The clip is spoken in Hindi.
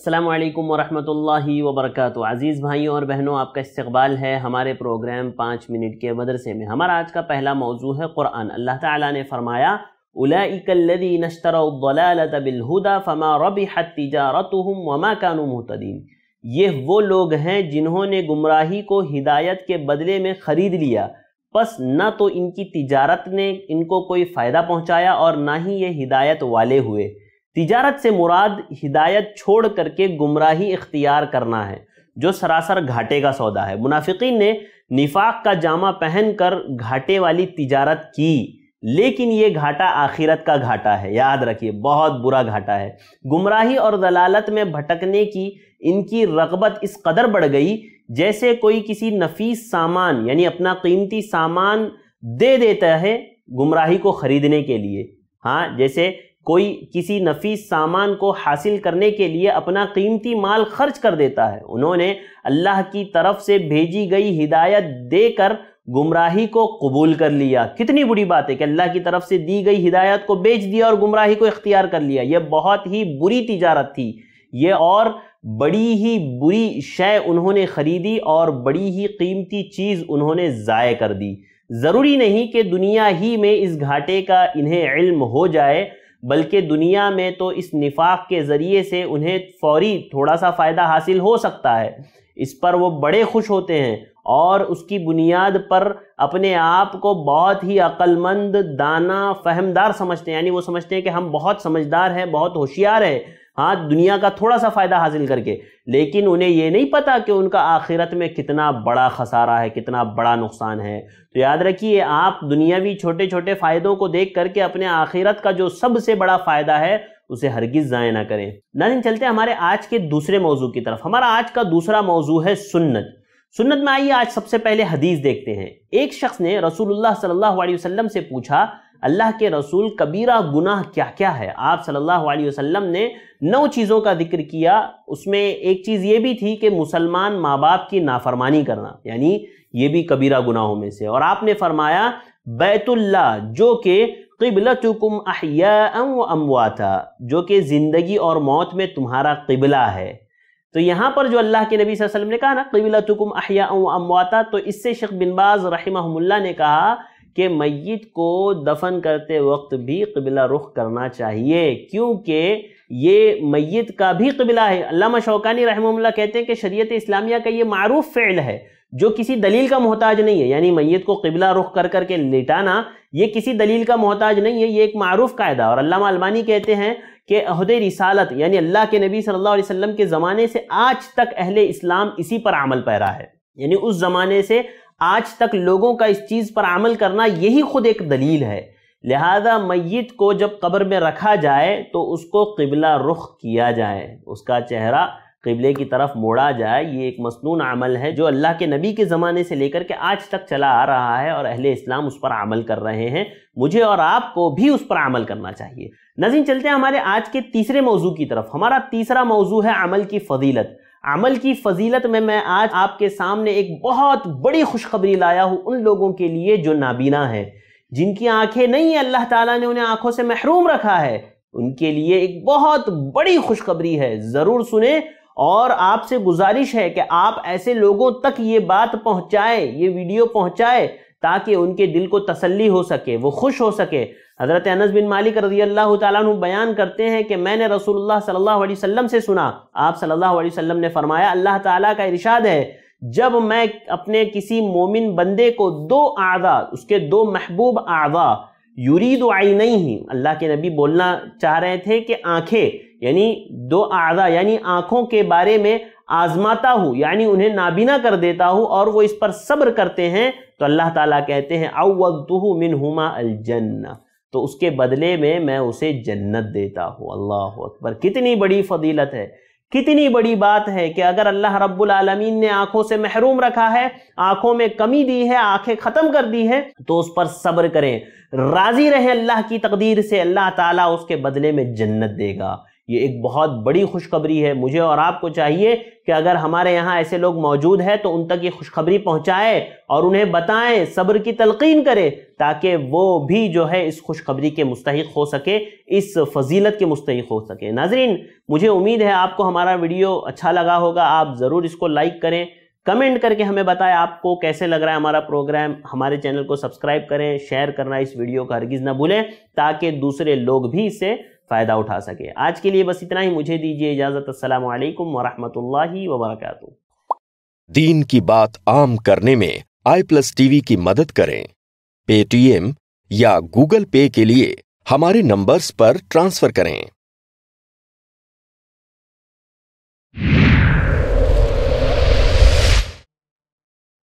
अस्सलाम वालेकुम वरहमतुल्लाहि वबरकatuह अज़ीज़ भाइयों और बहनों आपका इस्तकबाल है हमारे प्रोग्राम पाँच मिनट के मदरसे में हमारा आज का पहला मौजू है क़ुरान अल्लाह ताला ने फरमाया उलाइकल्लदी नश्तरत बिलहुदा फमा रबी तिजारतुम वमा कानू मुहतदीन ये वो लोग हैं जिन्होंने गुमराही को हिदायत के बदले में ख़रीद लिया बस न तो इनकी तिजारत ने इनको कोई फ़ायदा पहुँचाया और ना ही ये हिदायत वाले हुए तिजारत से मुराद हिदायत छोड़ करके गुमराही इख्तियार करना है जो सरासर घाटे का सौदा है मुनाफिकीन ने निफाक का जामा पहनकर घाटे वाली तिजारत की लेकिन ये घाटा आखिरत का घाटा है याद रखिए बहुत बुरा घाटा है गुमराही और दलालत में भटकने की इनकी रगबत इस कदर बढ़ गई जैसे कोई किसी नफीस सामान यानी अपना कीमती सामान दे देता है गुमराही को ख़रीदने के लिए हाँ जैसे कोई किसी नफीस सामान को हासिल करने के लिए अपना कीमती माल खर्च कर देता है उन्होंने अल्लाह की तरफ से भेजी गई हिदायत देकर गुमराही को कबूल कर लिया कितनी बुरी बात है कि अल्लाह की तरफ से दी गई हिदायत को बेच दिया और गुमराही को इख्तियार कर लिया यह बहुत ही बुरी तिजारत थी ये और बड़ी ही बुरी शय उन्होंने ख़रीदी और बड़ी ही कीमती चीज़ उन्होंने ज़ाय कर दी ज़रूरी नहीं कि दुनिया ही में इस घाटे का इन्हें इल्म हो जाए बल्कि दुनिया में तो इस निफाक के ज़रिए से उन्हें फौरी थोड़ा सा फ़ायदा हासिल हो सकता है इस पर वो बड़े खुश होते हैं और उसकी बुनियाद पर अपने आप को बहुत ही अक्लमंद दाना फहमदार समझते हैं यानी वो समझते हैं कि हम बहुत समझदार हैं बहुत होशियार हैं हाँ दुनिया का थोड़ा सा फ़ायदा हासिल करके लेकिन उन्हें ये नहीं पता कि उनका आखिरत में कितना बड़ा खसारा है कितना बड़ा नुकसान है तो याद रखिए आप दुनियावी छोटे छोटे फ़ायदों को देख करके अपने आखिरत का जो सबसे बड़ा फ़ायदा है उसे हरगिज ज़ाय ना करें नाजिन चलते हमारे आज के दूसरे मौजू की तरफ हमारा आज का दूसरा मौजू है सुन्नत सुन्नत में आइए आज सबसे पहले हदीस देखते हैं एक शख्स ने रसूलुल्लाह सल्लल्लाहु अलैहि वसल्लम से पूछा अल्लाह के रसूल कबीरा गुनाह क्या क्या है आप सल्लल्लाहु अलैहि वसल्लम ने नौ चीज़ों का जिक्र किया उसमें एक चीज़ ये भी थी कि मुसलमान माँ बाप की नाफरमानी करना यानी ये भी कबीरा गुनाहों में से और आपने फरमाया बैतुल्ला जो कि किबलतुकुम अहिया अमवाता जो कि ज़िंदगी और मौत में तुम्हारा किबला है तो यहाँ पर जो अल्लाह के नबी वसल्लम ने कहा ना किबलतुकुम अहिया अमवाता तो इससे शेख बिन बाज रही ने कहा कि मैत को दफन करते वक्त भी कबिला रुख करना चाहिए क्योंकि ये मैत का भी कबिला है अल्लाह शौकानी रहमल्ला कहते हैं कि शरीय इस्लामिया का ये मरूफ फ़ैल है जो किसी दलील का मोहताज नहीं है यानी मैत को कबिला रुख कर करके लिटाना ये किसी दलील का मोहताज नहीं है ये एक मरूफ कायदा और अल्लाह अलमानी कहते हैं कि अहद रिसालत यानी अल्लाह के नबी सल्लल्लाहु अलैहि वसल्लम के ज़माने से आज तक अहले इस्लाम इसी पर अमल पैरा है यानी उस ज़माने से आज तक लोगों का इस चीज़ पर अमल करना यही खुद एक दलील है लिहाजा मैत को जब कब्र में रखा जाए तो उसको किबला रुख किया जाए उसका चेहरा किबले की तरफ मोड़ा जाए ये एक मसनून अमल है जो अल्लाह के नबी के ज़माने से लेकर के आज तक चला आ रहा है और अहले इस्लाम उस पर अमल कर रहे हैं मुझे और आपको भी उस पर अमल करना चाहिए नजीन चलते हैं हमारे आज के तीसरे मौजू की तरफ हमारा तीसरा मौजू है अमल की फजीलत अमल की फजीलत में मैं आज आपके सामने एक बहुत बड़ी खुशखबरी लाया हूँ उन लोगों के लिए जो नाबीना है जिनकी आंखें नहीं है अल्लाह ताला ने उन्हें आंखों से महरूम रखा है उनके लिए एक बहुत बड़ी खुशखबरी है ज़रूर सुने और आपसे गुजारिश है कि आप ऐसे लोगों तक ये बात पहुंचाएं ये वीडियो पहुँचाए ताकि उनके दिल को तसल्ली हो सके वो खुश हो सके हज़रत अनस बिन मालिक रजी अल्लाह तु बयान करते हैं कि मैंने रसूल सल्ला वसम से सुना आप सल्ला वसम ने फरमाया अल्लाह ताली का इरशाद है जब मैं अपने किसी मोमिन बंदे को दो आज़ा उसके दो महबूब आज़ा यूरीद आई नहीं ही अल्लाह के नबी बोलना चाह रहे थे कि आंखें यानी दो आज़ा यानी आँखों के बारे में आजमाता हूँ यानी उन्हें नाबीना कर देता हूँ और वो इस पर सब्र करते हैं तो अल्लाह ताला कहते हैं अवदू मिन हुमा अलजन्ना तो उसके बदले में मैं उसे जन्नत देता हूँ अल्लाह अकबर कितनी बड़ी फजीलत है कितनी बड़ी बात है कि अगर अल्लाह रब्बुल आलमीन ने आंखों से महरूम रखा है आंखों में कमी दी है आंखें ख़त्म कर दी है तो उस पर सब्र करें राज़ी रहें अल्लाह की तकदीर से अल्लाह ताला उसके बदले में जन्नत देगा ये एक बहुत बड़ी खुशखबरी है मुझे और आपको चाहिए कि अगर हमारे यहाँ ऐसे लोग मौजूद हैं तो उन तक ये खुशखबरी पहुँचाएँ और उन्हें बताएं सब्र की तलकीन करें ताकि वो भी जो है इस खुशखबरी के मुस्तक हो सके इस फजीलत के मुस्तक हो सके नाजरीन मुझे उम्मीद है आपको हमारा वीडियो अच्छा लगा होगा आप ज़रूर इसको लाइक करें कमेंट करके हमें बताएं आपको कैसे लग रहा है हमारा प्रोग्राम हमारे चैनल को सब्सक्राइब करें शेयर करना इस वीडियो को हरगिज़ ना भूलें ताकि दूसरे लोग भी इसे फ़ायदा उठा सके आज के लिए बस इतना ही मुझे दीजिए इजाज़त अल्लाम वरहमल वबरक दीन की बात आम करने में आई प्लस टीवी की मदद करें पेटीएम या गूगल पे के लिए हमारे नंबर्स पर ट्रांसफ़र करें